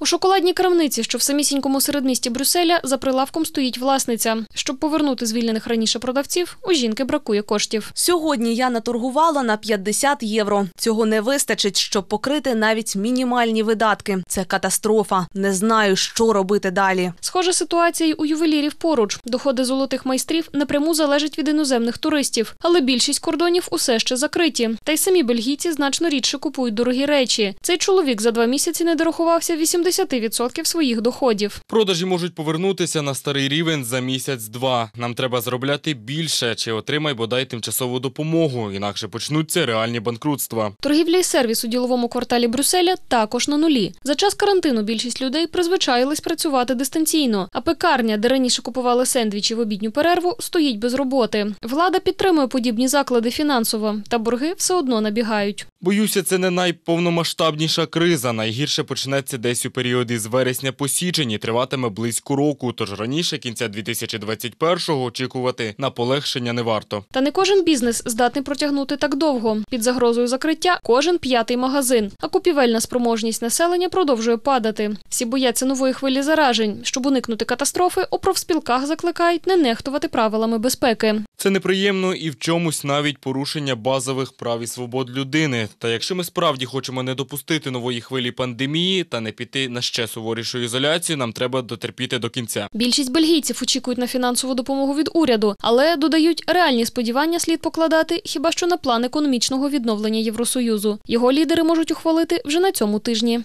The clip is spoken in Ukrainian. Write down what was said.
У шоколадній крамниці, що в самісінькому середмісті Брюсселя, за прилавком стоїть власниця. Щоб повернути звільнених раніше продавців, у жінки бракує коштів. Сьогодні я наторгувала на 50 євро. Цього не вистачить, щоб покрити навіть мінімальні видатки. Це катастрофа. Не знаю, що робити далі. Схожа ситуація й у ювелірів поруч. Доходи золотих майстрів напряму залежать від іноземних туристів, але більшість кордонів усе ще закриті. Та й самі бельгійці значно рідше купують дорогі речі. Цей чоловік за два місяці не дорахувався 8 70% своїх доходів. Продажі можуть повернутися на старий рівень за місяць-два. Нам треба заробляти більше чи отримай бодай тимчасову допомогу, інакше почнуться реальні банкрутства. Торгівля і сервіс у діловому кварталі Брюсселя також на нулі. За час карантину більшість людей призвичаїлись працювати дистанційно. А пекарня, де раніше купували сендвічі в обідню перерву, стоїть без роботи. Влада підтримує подібні заклади фінансово, та борги все одно набігають. Боюся, це не найповномасштабніша криза. Найгірше почнеться десь у період із вересня по січень триватиме близько року. Тож раніше кінця 2021-го очікувати на полегшення не варто. Та не кожен бізнес здатний протягнути так довго. Під загрозою закриття кожен п'ятий магазин, а купівельна спроможність населення продовжує падати. Всі бояться нової хвилі заражень. Щоб уникнути катастрофи, у профспілках закликають не нехтувати правилами безпеки. Це неприємно і в чомусь навіть порушення базових прав і свобод людини. Та якщо ми справді хочемо не допустити нової хвилі пандемії та не піти на ще суворішу ізоляцію нам треба дотерпіти до кінця. Більшість бельгійців очікують на фінансову допомогу від уряду, але додають реальні сподівання слід покладати хіба що на план економічного відновлення Євросоюзу. Його лідери можуть ухвалити вже на цьому тижні.